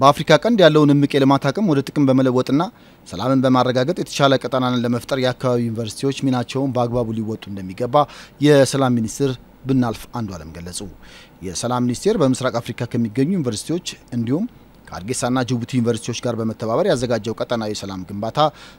በአፍሪካ ቀንድ ያለውን እምቅ የልማት አቅም ወደ ጥቅም በመለወጥና ሰላምን በማረጋገጥ የተሻለ ቀጠናን ለመፍጠር የአካባቢ ዩኒቨርሲቲዎች ሚናቸውን በአግባቡ ሊወጡ እንደሚገባ የሰላም ሚኒስትር ብናልፍ አለም ገለጹ። የሰላም ሚኒስቴር በምስራቅ አፍሪካ ከሚገኙ ዩኒቨርሲቲዎች እንዲሁም ከአርጌሳና ጅቡቲ ዩኒቨርሲቲዎች ጋር በመተባበር ያዘጋጀው ቀጠናዊ ሰላም ግንባታ፣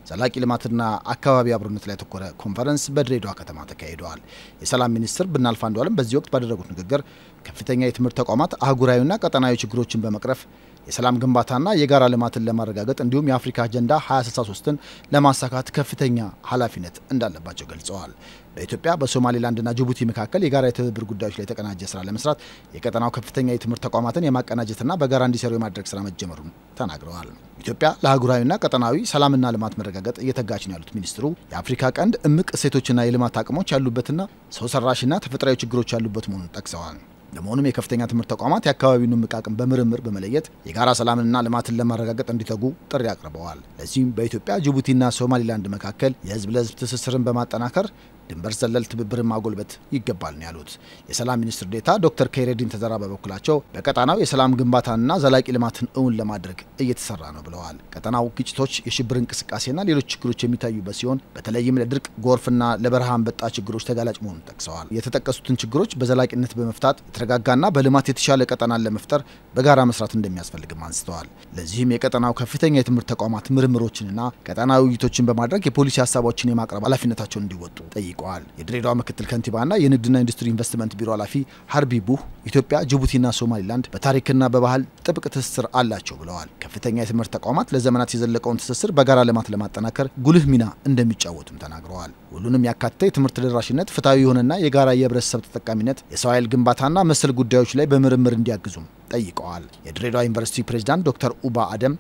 ዘላቂ ልማትና አካባቢ አብሮነት ላይ ያተኮረ ኮንፈረንስ በድሬዳዋ ከተማ ተካሂደዋል። የሰላም ሚኒስትር ብናልፍ አለም በዚህ ወቅት ባደረጉት ንግግር ከፍተኛ የትምህርት ተቋማት አህጉራዊና ቀጠናዊ ችግሮችን በመቅረፍ የሰላም ግንባታና የጋራ ልማትን ለማረጋገጥ እንዲሁም የአፍሪካ አጀንዳ 2063ን ለማሳካት ከፍተኛ ኃላፊነት እንዳለባቸው ገልጸዋል። በኢትዮጵያ በሶማሌላንድና ጅቡቲ መካከል የጋራ የትብብር ጉዳዮች ላይ የተቀናጀ ስራ ለመስራት የቀጠናው ከፍተኛ የትምህርት ተቋማትን የማቀናጀትና በጋራ እንዲሰሩ የማድረግ ስራ መጀመሩን ተናግረዋል። ኢትዮጵያ ለአህጉራዊና ቀጠናዊ ሰላምና ልማት መረጋገጥ እየተጋች ነው ያሉት ሚኒስትሩ የአፍሪካ ቀንድ እምቅ እሴቶችና የልማት አቅሞች ያሉበትና ሰው ሰራሽና ተፈጥሯዊ ችግሮች ያሉበት መሆኑን ጠቅሰዋል። ለመሆኑም የከፍተኛ ትምህርት ተቋማት የአካባቢውን እቃ አቅም በምርምር በመለየት የጋራ ሰላምንና ልማትን ለማረጋገጥ እንዲተጉ ጥሪ አቅርበዋል። ለዚህም በኢትዮጵያ ጅቡቲና ሶማሊላንድ መካከል የህዝብ ለህዝብ ትስስርን በማጠናከር ድንበር ዘለል ትብብር ማጎልበት ይገባል ነው ያሉት። የሰላም ሚኒስትር ዴታ ዶክተር ከይረዲን ተዘራ በበኩላቸው በቀጠናው የሰላም ግንባታንና ዘላቂ ልማትን እውን ለማድረግ እየተሰራ ነው ብለዋል። ቀጠናው ግጭቶች፣ የሽብር እንቅስቃሴና ሌሎች ችግሮች የሚታዩበት ሲሆን በተለይም ለድርቅ፣ ጎርፍና ለበረሃ አንበጣ ችግሮች ተጋላጭ መሆኑን ጠቅሰዋል። የተጠቀሱትን ችግሮች በዘላቂነት በመፍታት የተረጋጋና በልማት የተሻለ ቀጠናን ለመፍጠር በጋራ መስራት እንደሚያስፈልግም አንስተዋል። ለዚህም የቀጠናው ከፍተኛ የትምህርት ተቋማት ምርምሮችንና ቀጠናዊ ውይይቶችን በማድረግ የፖሊሲ ሀሳቦችን የማቅረብ ኃላፊነታቸውን እንዲወጡ ጠይቋል። አስታውቀዋል። የድሬዳዋ ምክትል ከንቲባና የንግድና ኢንዱስትሪ ኢንቨስትመንት ቢሮ ኃላፊ ሀርቢ ቡህ ኢትዮጵያ፣ ጅቡቲና ሶማሊላንድ በታሪክና በባህል ጥብቅ ትስስር አላቸው ብለዋል። ከፍተኛ የትምህርት ተቋማት ለዘመናት የዘለቀውን ትስስር በጋራ ልማት ለማጠናከር ጉልህ ሚና እንደሚጫወቱም ተናግረዋል። ሁሉንም ያካተተ የትምህርት ተደራሽነት፣ ፍትሐዊ የሆነና የጋራ የህብረተሰብ ተጠቃሚነት፣ የሰው ኃይል ግንባታና መሰል ጉዳዮች ላይ በምርምር እንዲያግዙም ጠይቀዋል። የድሬዳዋ ዩኒቨርሲቲ ፕሬዚዳንት ዶክተር ኡባ አደም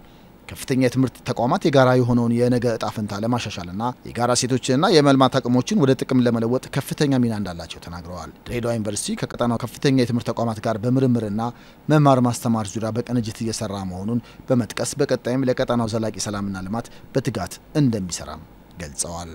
ከፍተኛ የትምህርት ተቋማት የጋራ የሆነውን የነገ እጣ ፈንታ ለማሻሻልና የጋራ ሴቶችንና የመልማት አቅሞችን ወደ ጥቅም ለመለወጥ ከፍተኛ ሚና እንዳላቸው ተናግረዋል። ድሬዳዋ ዩኒቨርሲቲ ከቀጠናው ከፍተኛ የትምህርት ተቋማት ጋር በምርምርና መማር ማስተማር ዙሪያ በቅንጅት እየሰራ መሆኑን በመጥቀስ በቀጣይም ለቀጠናው ዘላቂ ሰላምና ልማት በትጋት እንደሚሰራም ገልጸዋል።